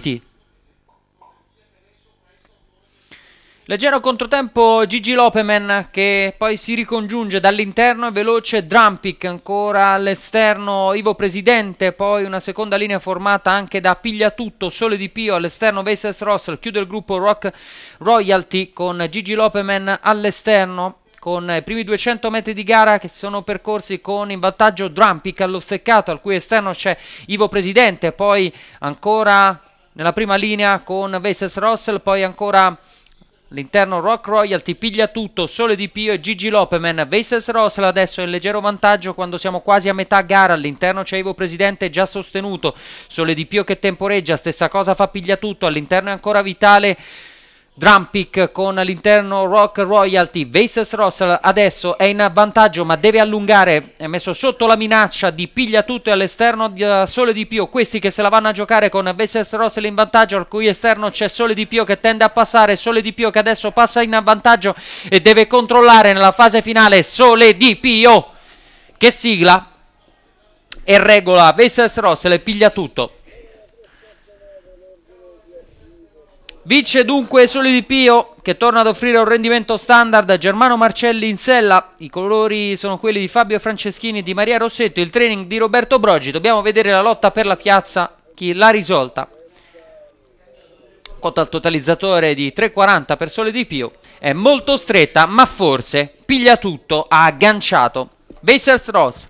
partiti. Leggero controtempo Gigi Lopeman che poi si ricongiunge dall'interno e veloce Drampic ancora all'esterno Ivo Presidente, poi una seconda linea formata anche da Pigliatutto, Sole di Pio all'esterno Veses Rossel, chiude il gruppo Rock Royalty con Gigi Lopeman all'esterno con i primi 200 metri di gara che si sono percorsi con in vantaggio Drampic allo steccato al cui esterno c'è Ivo Presidente, poi ancora nella prima linea con Vases Russell, poi ancora all'interno Rock Royalty piglia tutto, Sole Di Pio e Gigi Lopeman, Vases Russell adesso è in leggero vantaggio quando siamo quasi a metà gara, all'interno c'è Ivo Presidente già sostenuto, Sole Di Pio che temporeggia, stessa cosa fa piglia tutto, all'interno è ancora Vitale Drum pick con l'interno Rock Royalty. Vases Ross adesso è in vantaggio ma deve allungare. È messo sotto la minaccia di piglia tutto e all'esterno di eh, Sole Di Pio. Questi che se la vanno a giocare con Vases Ross in vantaggio. Al cui esterno c'è Sole Di Pio che tende a passare. Sole Di Pio che adesso passa in vantaggio e deve controllare nella fase finale. Sole Di Pio che sigla e regola Vases Ross. Le piglia tutto. Vince dunque solo di Pio che torna ad offrire un rendimento standard Germano Marcelli in sella, i colori sono quelli di Fabio Franceschini e di Maria Rossetto, il training di Roberto Brogi, dobbiamo vedere la lotta per la piazza, chi l'ha risolta. Cotta al totalizzatore di 3,40 per Sole di Pio è molto stretta ma forse piglia tutto, ha agganciato. Vacers Ross